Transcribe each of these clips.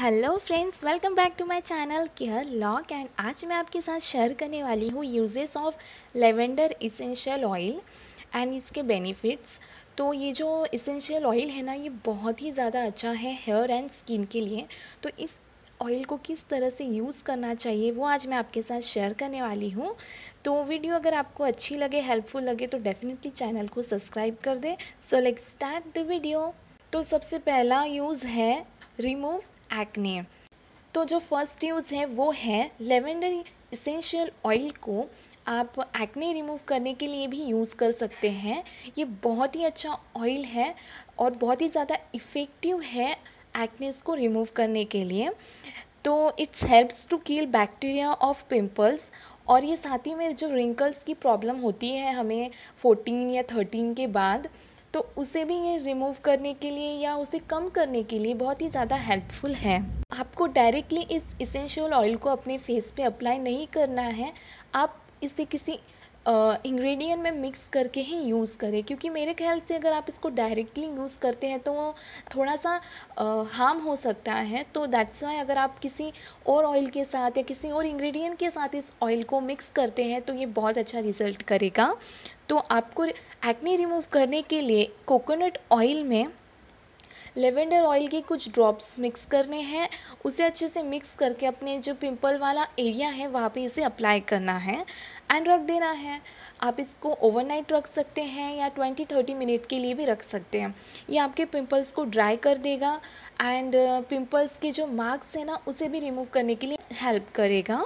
hello friends welcome back to my channel care lock and आज मैं आपके साथ शेयर करने वाली हूँ uses of lavender essential oil and इसके बेनिफिट्स तो ये जो इसेंशियल ऑयल है ना ये बहुत ही ज़्यादा अच्छा है हेयर एंड स्किन के लिए तो इस ऑयल को किस तरह से यूज़ करना चाहिए वो आज मैं आपके साथ शेयर करने वाली हूँ तो वीडियो अगर आपको अच्छी लगे हेल्पफुल लगे तो डेफिनेटली चैनल को सब्सक्राइब कर दें so let start the video तो सबसे पहला यूज़ है रिमूव एक्ने तो जो फर्स्ट यूज़ है वो है लेवेंडर इसेंशियल ऑयल को आप एक्ने रिमूव करने के लिए भी यूज़ कर सकते हैं ये बहुत ही अच्छा ऑयल है और बहुत ही ज़्यादा इफ़ेक्टिव है एक्नेस को रिमूव करने के लिए तो its helps to kill bacteria of pimples और ये साथ ही में जो रिंकल्स की प्रॉब्लम होती है हमें फोर्टीन या थर्टीन के बाद तो उसे भी ये रिमूव करने के लिए या उसे कम करने के लिए बहुत ही ज़्यादा हेल्पफुल है आपको डायरेक्टली इस इसेंशियल ऑयल को अपने फेस पे अप्लाई नहीं करना है आप इसे किसी इंग्रेडिएंट में मिक्स करके ही यूज़ करें क्योंकि मेरे ख्याल से अगर आप इसको डायरेक्टली यूज़ करते हैं तो थोड़ा सा हार्म हो सकता है तो दैट्स वाई अगर आप किसी और ऑयल के साथ या किसी और इंग्रेडिएंट के साथ इस ऑयल को मिक्स करते हैं तो ये बहुत अच्छा रिज़ल्ट करेगा तो आपको एक्ने रिमूव करने के लिए कोकोनट ऑयल में लेवेंडर ऑयल के कुछ ड्रॉप्स मिक्स करने हैं उसे अच्छे से मिक्स करके अपने जो पिंपल वाला एरिया है वहाँ पे इसे अप्लाई करना है एंड रख देना है आप इसको ओवरनाइट रख सकते हैं या ट्वेंटी थर्टी मिनट के लिए भी रख सकते हैं ये आपके पिंपल्स को ड्राई कर देगा एंड पिंपल्स के जो मार्क्स हैं ना उसे भी रिमूव करने के लिए हेल्प करेगा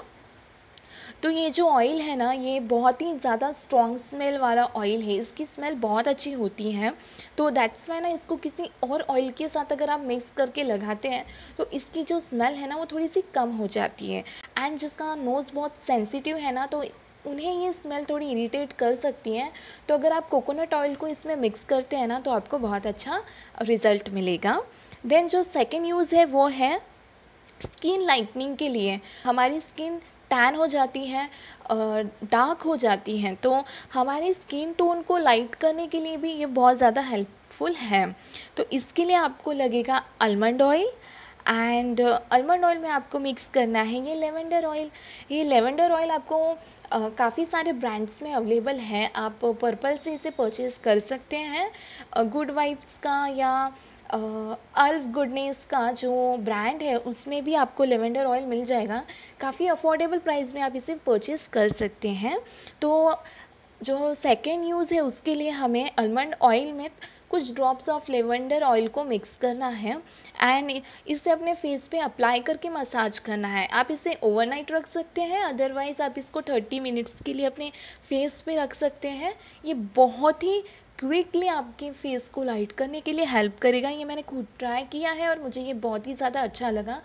तो ये जो ऑयल है ना ये बहुत ही ज़्यादा स्ट्रॉन्ग स्मेल वाला ऑयल है इसकी स्मेल बहुत अच्छी होती है तो दैट्स वाई ना इसको किसी और ऑयल के साथ अगर आप मिक्स करके लगाते हैं तो इसकी जो स्मेल है ना वो थोड़ी सी कम हो जाती है एंड जिसका नोज़ बहुत सेंसिटिव है ना तो उन्हें ये स्मेल थोड़ी इरीटेट कर सकती हैं तो अगर आप कोकोनट ऑयल को इसमें मिक्स करते हैं ना तो आपको बहुत अच्छा रिज़ल्ट मिलेगा देन जो सेकेंड यूज़ है वो है स्किन लाइटनिंग के लिए हमारी स्किन टैन हो जाती हैं डार्क हो जाती हैं तो हमारे स्किन टोन को लाइट करने के लिए भी ये बहुत ज़्यादा हेल्पफुल है तो इसके लिए आपको लगेगा almond oil and almond oil में आपको मिक्स करना है ये लेवेंडर ऑयल ये लेवेंडर ऑयल आपको काफ़ी सारे ब्रांड्स में अवेलेबल है आप पर्पल से इसे परचेज़ कर सकते हैं गुड वाइब्स का या अल्फ गुडनेस का जो ब्रांड है उसमें भी आपको लेवेंडर ऑयल मिल जाएगा काफ़ी अफोर्डेबल प्राइस में आप इसे परचेस कर सकते हैं तो जो सेकेंड यूज़ है उसके लिए हमें आलमंड ऑयल में कुछ ड्रॉप्स ऑफ लेवेंडर ऑयल को मिक्स करना है एंड इसे अपने फेस पे अप्लाई करके मसाज करना है आप इसे ओवरनाइट रख सकते हैं अदरवाइज़ आप इसको थर्टी मिनट्स के लिए अपने फेस पे रख सकते हैं ये बहुत ही क्विकली आपके फेस को लाइट करने के लिए हेल्प करेगा ये मैंने खुद ट्राई किया है और मुझे ये बहुत ही ज़्यादा अच्छा लगा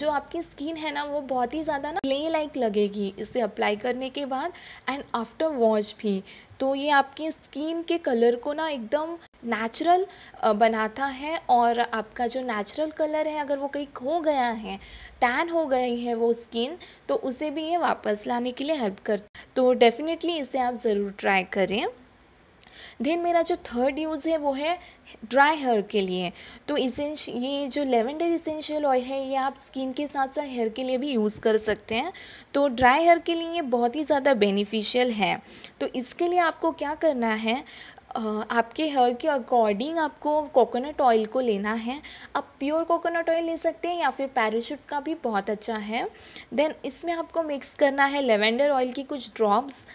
जो आपकी स्किन है ना वो बहुत ही ज़्यादा ना क्ले लाइक लगेगी इसे अप्लाई करने के बाद एंड आफ्टर वॉश भी तो ये आपकी स्किन के कलर को ना एकदम नेचुरल बनाता है और आपका जो नेचुरल कलर है अगर वो कहीं खो गया है टैन हो गई है वो स्किन तो उसे भी ये वापस लाने के लिए हेल्प करता तो डेफिनेटली इसे आप ज़रूर ट्राई करें देन मेरा जो थर्ड यूज़ है वो है ड्राई हेयर के लिए तो इसेंश ये जो लेवेंडर इसेंशियल ऑयल है ये आप स्किन के साथ साथ हेयर के लिए भी यूज़ कर सकते हैं तो ड्राई हेयर के लिए ये बहुत ही ज़्यादा बेनिफिशियल है तो इसके लिए आपको क्या करना है आपके हेयर के अकॉर्डिंग आपको कोकोनट ऑयल को लेना है आप प्योर कोकोनट ऑयल ले सकते हैं या फिर पैराशूट का भी बहुत अच्छा है देन इसमें आपको मिक्स करना है लेवेंडर ऑयल की कुछ ड्रॉप्स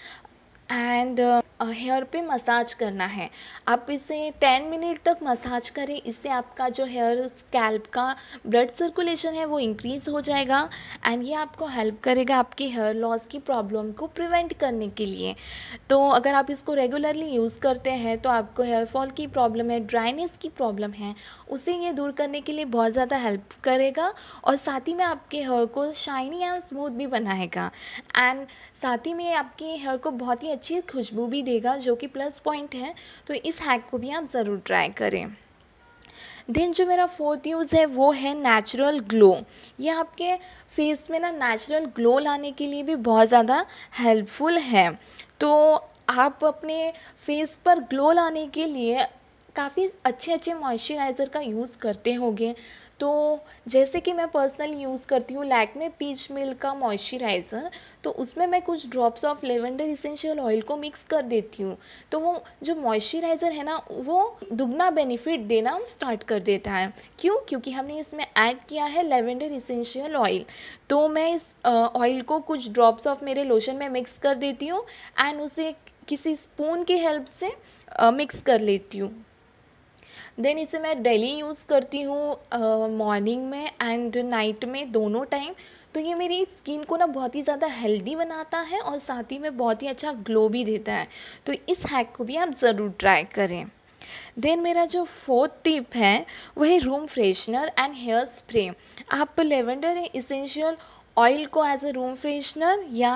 एंड हेयर uh, पे मसाज करना है आप इसे टेन मिनट तक मसाज करें इससे आपका जो हेयर स्कैल्प का ब्लड सर्कुलेशन है वो इंक्रीज़ हो जाएगा एंड ये आपको हेल्प करेगा आपके हेयर लॉस की प्रॉब्लम को प्रिवेंट करने के लिए तो अगर आप इसको रेगुलरली यूज़ करते हैं तो आपको हेयर फॉल की प्रॉब्लम है ड्राइनेस की प्रॉब्लम है उसे ये दूर करने के लिए बहुत ज़्यादा हेल्प करेगा और साथ ही में आपके हेयर को शाइनी एंड स्मूथ भी बनाएगा एंड साथ ही में आपके हेयर को बहुत ही अच्छी खुशबू भी देगा जो कि प्लस पॉइंट है तो इस हैक को भी आप ज़रूर ट्राई करें देन जो मेरा फोर्थ यूज़ है वो है नेचुरल ग्लो ये आपके फेस में ना नेचुरल ग्लो लाने के लिए भी बहुत ज़्यादा हेल्पफुल है तो आप अपने फेस पर ग्लो लाने के लिए काफ़ी अच्छे अच्छे मॉइस्चराइज़र का यूज़ करते होंगे तो जैसे कि मैं पर्सनली यूज़ करती हूँ में पीच मिल का मॉइस्चराइज़र तो उसमें मैं कुछ drops of lavender essential oil को मिक्स कर देती हूँ तो वो जो मॉइस्चराइज़र है ना वो दुगना बेनिफिट देना स्टार्ट कर देता है क्यों क्योंकि हमने इसमें ऐड किया है लेवेंडर इसेंशियल ऑयल तो मैं इस ऑयल को कुछ ड्रॉप्स ऑफ मेरे लोशन में मिक्स कर देती हूँ एंड उसे किसी स्पून की हेल्प से मिक्स कर लेती हूँ देन इसे मैं डेली यूज़ करती हूँ मॉर्निंग में एंड नाइट में दोनों टाइम तो ये मेरी स्किन को ना बहुत ही ज़्यादा हेल्दी बनाता है और साथ ही में बहुत ही अच्छा ग्लो भी देता है तो इस हैक को भी आप ज़रूर ट्राई करें देन मेरा जो फोर्थ टिप है वही room freshener and hair spray आप लेवेंडर इसेंशियल ऑयल को एज अ रूम फ्रेशनर या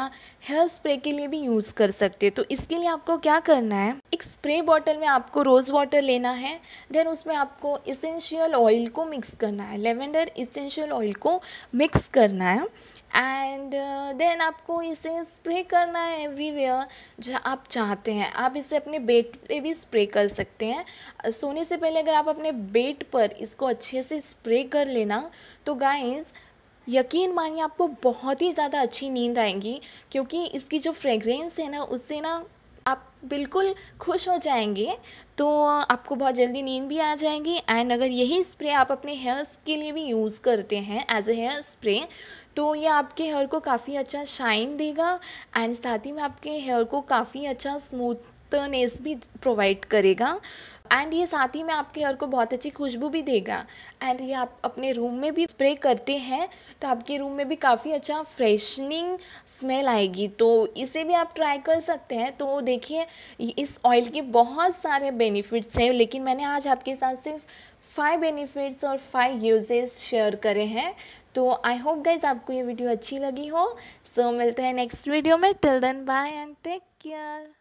हेयर स्प्रे के लिए भी यूज़ कर सकते हैं तो इसके लिए आपको क्या करना है एक स्प्रे बॉटल में आपको रोज़ वाटर लेना है देन उसमें आपको इसेंशियल ऑयल को मिक्स करना है लेवेंडर इसेंशियल ऑयल को मिक्स करना है एंड देन uh, आपको इसे स्प्रे करना है एवरीवेयर जहाँ आप चाहते हैं आप इसे अपने बेड पे भी स्प्रे कर सकते हैं सोने से पहले अगर आप अपने बेड पर इसको अच्छे से स्प्रे कर लेना तो गाइज यकीन मानिए आपको बहुत ही ज़्यादा अच्छी नींद आएगी क्योंकि इसकी जो फ्रेग्रेंस है ना उससे ना आप बिल्कुल खुश हो जाएंगे तो आपको बहुत जल्दी नींद भी आ जाएगी एंड अगर यही स्प्रे आप अपने हेयर्स के लिए भी यूज़ करते हैं एज ए हेयर स्प्रे तो ये आपके हेयर को काफ़ी अच्छा शाइन देगा एंड साथ ही में आपके हेयर को काफ़ी अच्छा स्मूथनेस भी प्रोवाइड करेगा एंड ये साथ ही में आपके हेयर को बहुत अच्छी खुशबू भी देगा एंड ये आप अपने रूम में भी स्प्रे करते हैं तो आपके रूम में भी काफ़ी अच्छा फ्रेशनिंग स्मेल आएगी तो इसे भी आप ट्राई कर सकते हैं तो देखिए इस ऑयल के बहुत सारे बेनिफिट्स हैं लेकिन मैंने आज आपके साथ सिर्फ फाइव बेनिफिट्स और फाइव यूजेस शेयर करे हैं तो आई होप गाइज आपको ये वीडियो अच्छी लगी हो सो so, मिलते हैं नेक्स्ट वीडियो में till then bye and take care